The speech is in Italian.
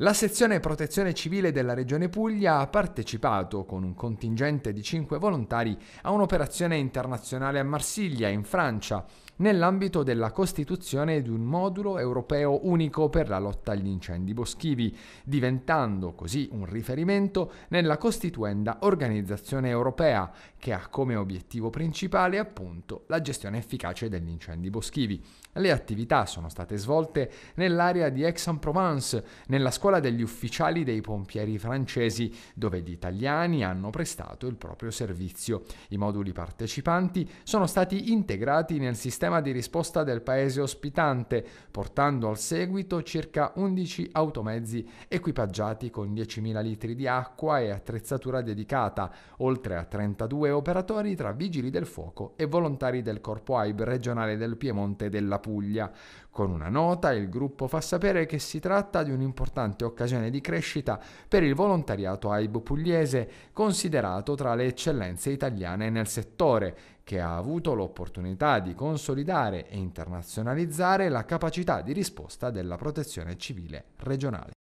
La sezione protezione civile della Regione Puglia ha partecipato con un contingente di 5 volontari a un'operazione internazionale a Marsiglia, in Francia, nell'ambito della costituzione di un modulo europeo unico per la lotta agli incendi boschivi, diventando così un riferimento nella costituenda organizzazione europea, che ha come obiettivo principale appunto la gestione efficace degli incendi boschivi. Le attività sono state svolte nell'area di Aix-en-Provence, nella squadra scuola degli ufficiali dei pompieri francesi, dove gli italiani hanno prestato il proprio servizio. I moduli partecipanti sono stati integrati nel sistema di risposta del paese ospitante, portando al seguito circa 11 automezzi equipaggiati con 10.000 litri di acqua e attrezzatura dedicata, oltre a 32 operatori tra vigili del fuoco e volontari del Corpo AIB regionale del Piemonte e della Puglia. Con una nota il gruppo fa sapere che si tratta di un importante importante occasione di crescita per il volontariato AIB pugliese, considerato tra le eccellenze italiane nel settore, che ha avuto l'opportunità di consolidare e internazionalizzare la capacità di risposta della protezione civile regionale.